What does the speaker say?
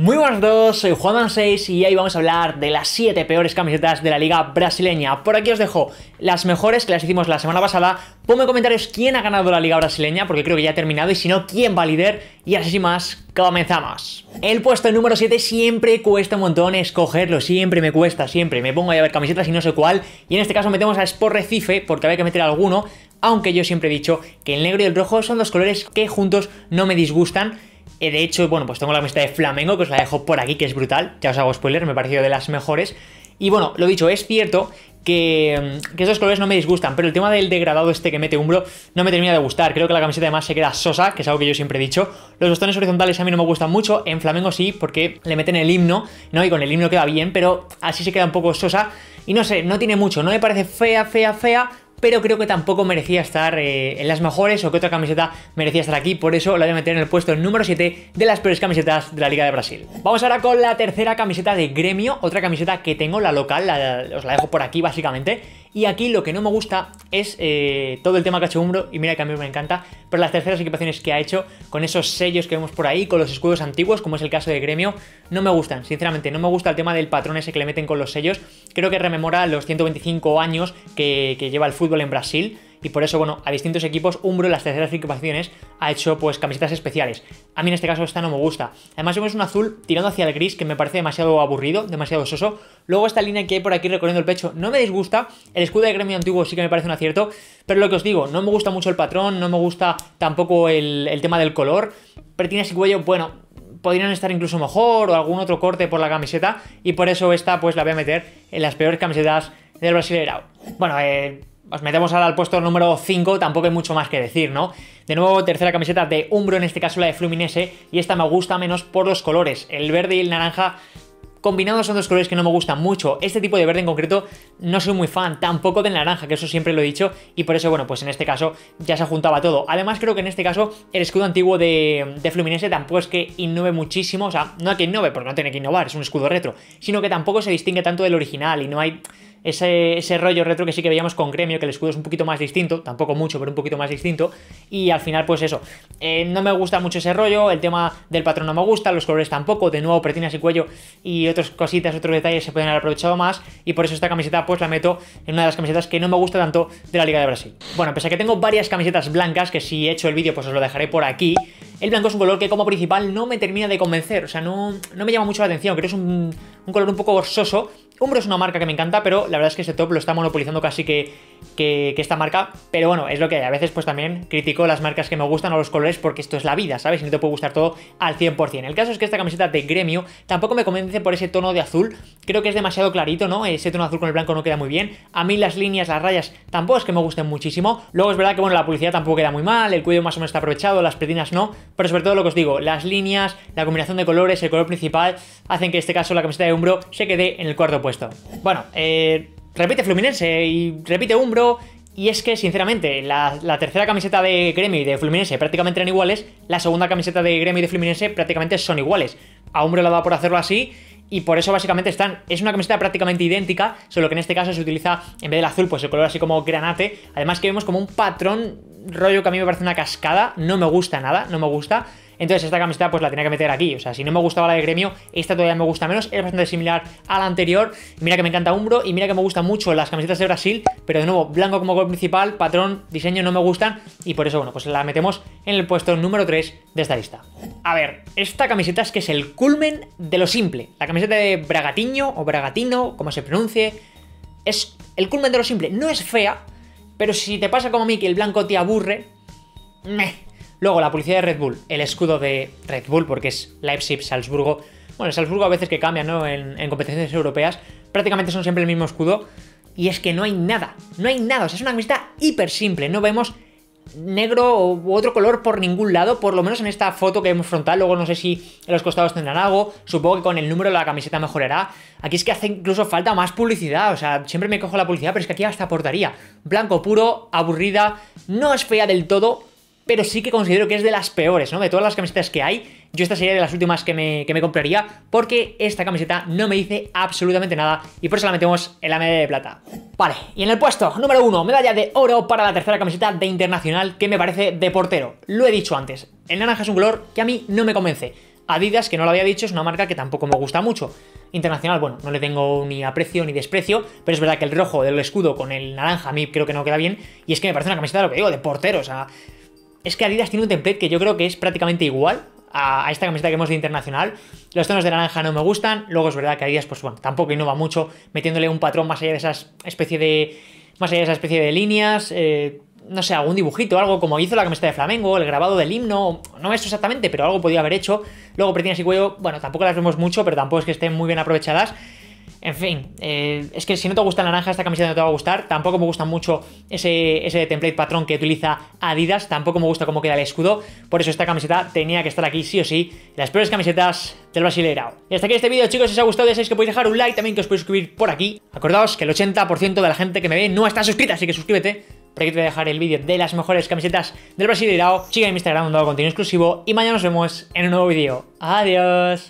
Muy buenas a todos, soy Juanman6 y hoy vamos a hablar de las 7 peores camisetas de la liga brasileña. Por aquí os dejo las mejores que las hicimos la semana pasada. Ponme en comentarios quién ha ganado la liga brasileña, porque creo que ya ha terminado, y si no, quién va a líder. Y así sin más, comenzamos. El puesto número 7 siempre cuesta un montón escogerlo, siempre me cuesta, siempre. Me pongo a ver camisetas y no sé cuál. Y en este caso metemos a Sport Recife, porque había que meter alguno. Aunque yo siempre he dicho que el negro y el rojo son dos colores que juntos no me disgustan eh, de hecho, bueno, pues tengo la camiseta de Flamengo, que os la dejo por aquí, que es brutal. Ya os hago spoiler, me ha parecido de las mejores. Y bueno, lo dicho, es cierto que, mm, que esos colores no me disgustan, pero el tema del degradado este que mete Umbro no me termina de gustar. Creo que la camiseta además se queda sosa, que es algo que yo siempre he dicho. Los bastones horizontales a mí no me gustan mucho, en Flamengo sí, porque le meten el himno, ¿no? Y con el himno queda bien, pero así se queda un poco sosa. Y no sé, no tiene mucho, no me parece fea, fea, fea, pero creo que tampoco merecía estar eh, en las mejores o que otra camiseta merecía estar aquí, por eso la voy a meter en el puesto número 7 de las peores camisetas de la Liga de Brasil. Vamos ahora con la tercera camiseta de Gremio, otra camiseta que tengo, la local, os la dejo por aquí básicamente, y aquí lo que no me gusta es eh, todo el tema cachumbro, y mira que a mí me encanta, pero las terceras equipaciones que ha hecho, con esos sellos que vemos por ahí, con los escudos antiguos, como es el caso de Gremio, no me gustan, sinceramente, no me gusta el tema del patrón ese que le meten con los sellos, creo que rememora los 125 años que lleva el fútbol en Brasil, y por eso, bueno, a distintos equipos, Umbro en las terceras equipaciones ha hecho pues camisetas especiales. A mí en este caso esta no me gusta. Además vemos un azul tirando hacia el gris que me parece demasiado aburrido, demasiado soso. Luego esta línea que hay por aquí recorriendo el pecho no me disgusta. El escudo de gremio antiguo sí que me parece un acierto, pero lo que os digo, no me gusta mucho el patrón, no me gusta tampoco el, tema del color. Pretinas y cuello, bueno, podrían estar incluso mejor o algún otro corte por la camiseta y por eso esta pues la voy a meter en las peores camisetas del Brasileirao. Bueno, eh, os metemos ahora al puesto número 5, tampoco hay mucho más que decir, ¿no? De nuevo, tercera camiseta de Umbro, en este caso la de Fluminense, y esta me gusta menos por los colores. El verde y el naranja combinados son dos colores que no me gustan mucho. Este tipo de verde en concreto no soy muy fan tampoco del naranja, que eso siempre lo he dicho, y por eso, bueno, pues en este caso ya se juntaba todo. Además, creo que en este caso el escudo antiguo de, de Fluminense tampoco es que innove muchísimo, o sea, no que innove, porque no tiene que innovar, es un escudo retro, sino que tampoco se distingue tanto del original y no hay ese, rollo retro que sí que veíamos con Gremio, que el escudo es un poquito más distinto, tampoco mucho, pero un poquito más distinto. Y al final, pues eso, eh, no me gusta mucho ese rollo, el tema del patrón no me gusta, los colores tampoco, de nuevo, pretinas y cuello y otras cositas, otros detalles se pueden haber aprovechado más. Y por eso esta camiseta pues la meto en una de las camisetas que no me gusta tanto de la Liga de Brasil. Bueno, pese a que tengo varias camisetas blancas, que si he hecho el vídeo pues os lo dejaré por aquí, el blanco es un color que como principal no me termina de convencer, o sea, no, no me llama mucho la atención, creo es un, color un poco borsoso. Umbro es una marca que me encanta, pero la verdad es que este top lo está monopolizando casi que, que, esta marca. Pero bueno, es lo que hay. A veces pues también critico las marcas que me gustan o los colores porque esto es la vida, ¿sabes? Y no te puede gustar todo al 100%. El caso es que esta camiseta de Gremio tampoco me convence por ese tono de azul. Creo que es demasiado clarito, ¿no? Ese tono azul con el blanco no queda muy bien. A mí las líneas, las rayas tampoco es que me gusten muchísimo. Luego es verdad que, bueno, la publicidad tampoco queda muy mal, el cuello más o menos está aprovechado, las pretinas no pero sobre todo lo que os digo, las líneas, la combinación de colores, el color principal, hacen que en este caso la camiseta de Umbro se quede en el cuarto puesto. Bueno, eh, repite Fluminense y repite Umbro y es que, sinceramente, la, tercera camiseta de Gremi y de Fluminense prácticamente eran iguales, la segunda camiseta de Gremi y de Fluminense prácticamente son iguales. A Umbro le ha por hacerlo así y por eso básicamente están... Es una camiseta prácticamente idéntica, solo que en este caso se utiliza, en vez del azul, pues el color así como granate. Además que vemos como un patrón rollo que a mí me parece una cascada, no me gusta nada, no me gusta. Entonces esta camiseta pues la tenía que meter aquí, o sea, si no me gustaba la de gremio, esta todavía me gusta menos, es bastante similar a la anterior, mira que me encanta Umbro y mira que me gustan mucho las camisetas de Brasil, pero de nuevo, blanco como gol principal, patrón, diseño no me gustan y por eso, bueno, pues la metemos en el puesto número 3 de esta lista. A ver, esta camiseta es que es el culmen de lo simple, la camiseta de Bragatiño o Bragatino, como se pronuncie, es el culmen de lo simple, no es fea, pero si te pasa como a mí que el blanco te aburre, meh. Luego la policía de Red Bull, el escudo de Red Bull, porque es Leipzig, Salzburgo. Bueno, Salzburgo a veces que cambia, ¿no? En, competencias europeas, prácticamente son siempre el mismo escudo. Y es que no hay nada, no hay nada. O sea, es una amistad hiper simple. No vemos negro u otro color por ningún lado, por lo menos en esta foto que vemos frontal, luego no sé si en los costados tendrán algo, supongo que con el número de la camiseta mejorará. Aquí es que hace incluso falta más publicidad, o sea, siempre me cojo la publicidad, pero es que aquí hasta aportaría. Blanco puro, aburrida, no es fea del todo, pero sí que considero que es de las peores, ¿no? De todas las camisetas que hay, yo esta sería de las últimas que me, compraría, porque esta camiseta no me dice absolutamente nada y por eso la metemos en la medalla de plata. Vale, y en el puesto número uno, medalla de oro para la tercera camiseta de Internacional, que me parece de portero. Lo he dicho antes, el naranja es un color que a mí no me convence. Adidas, que no lo había dicho, es una marca que tampoco me gusta mucho. Internacional, bueno, no le tengo ni aprecio ni desprecio, pero es verdad que el rojo del escudo con el naranja a mí creo que no queda bien, y es que me parece una camiseta, lo que digo, de portero, o sea, es que Adidas tiene un template que yo creo que es prácticamente igual a, esta camiseta que hemos de internacional. Los tonos de naranja no me gustan. Luego es verdad que Adidas, pues bueno, tampoco innova mucho metiéndole un patrón más allá de esas especie de. Más allá de esa especie de líneas. Eh, no sé, algún dibujito, algo como hizo la camiseta de Flamengo, el grabado del himno, no eso exactamente, pero algo podía haber hecho. Luego pretinas y cuello, bueno, tampoco las vemos mucho, pero tampoco es que estén muy bien aprovechadas. En fin, eh, es que si no te gusta la naranja, esta camiseta no te va a gustar. Tampoco me gusta mucho ese, template patrón que utiliza Adidas. Tampoco me gusta cómo queda el escudo. Por eso esta camiseta tenía que estar aquí sí o sí. Las peores camisetas del Brasileirao. Y hasta aquí este vídeo, chicos. Si os ha gustado, ya sabéis que podéis dejar un like. También que os podéis suscribir por aquí. Acordaos que el 80% de la gente que me ve no está suscrita, así que suscríbete. Por aquí te voy a dejar el vídeo de las mejores camisetas del Brasileirao. Sígueme en Instagram, un nuevo contenido exclusivo. Y mañana nos vemos en un nuevo vídeo. Adiós.